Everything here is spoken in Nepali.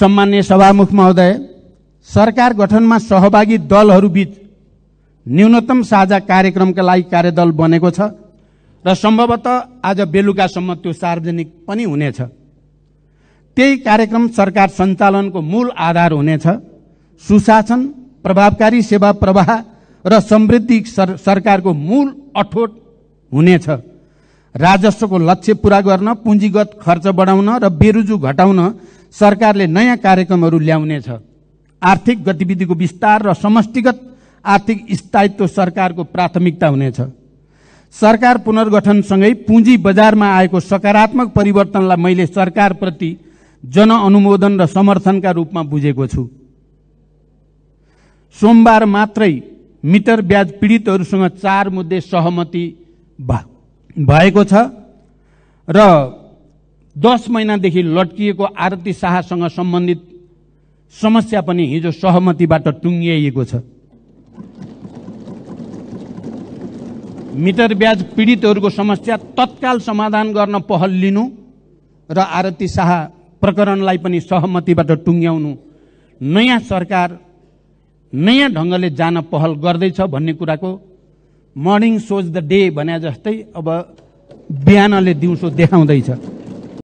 सम्मान्य सभामुख महोदय सरकार गठनमा सहभागी दलहरूबीच न्यूनतम साझा कार्यक्रमका लागि कार्यदल बनेको छ र सम्भवतः आज बेलुकासम्म त्यो सार्वजनिक पनि हुनेछ त्यही कार्यक्रम सरकार सञ्चालनको मूल आधार हुनेछ सुशासन प्रभावकारी सेवा प्रवाह र समृद्धि सर, सरकारको मूल अठोट हुनेछ राजस्वको लक्ष्य पूरा गर्न पुँजीगत खर्च बढाउन र बेरुजु घटाउन सरकारले नयाँ कार्यक्रमहरू ल्याउनेछ आर्थिक गतिविधिको विस्तार र समष्टिगत आर्थिक स्थायित्व सरकारको प्राथमिकता हुनेछ सरकार पुनर्गठनसँगै पुँजी बजारमा आएको सकारात्मक परिवर्तनलाई मैले सरकारप्रति जनअनुमोदन र समर्थनका रूपमा बुझेको छु सोमबार मात्रै मिटर ब्याज पीडितहरूसँग चार मुद्दे सहमति भा भएको छ र दस महिनादेखि लट्किएको आरती शाहसँग सम्बन्धित समस्या पनि हिजो सहमतिबाट टुङ्गिएको छ मिटर ब्याज पीडितहरूको समस्या तत्काल समाधान गर्न पहल लिनु र आरती शाह प्रकरणलाई पनि सहमतिबाट टुङ्ग्याउनु नयाँ सरकार नयाँ ढङ्गले जान पहल गर्दैछ भन्ने कुराको मर्निङ सोज द डे भने जस्तै अब बिहानले दिउँसो देखाउँदैछ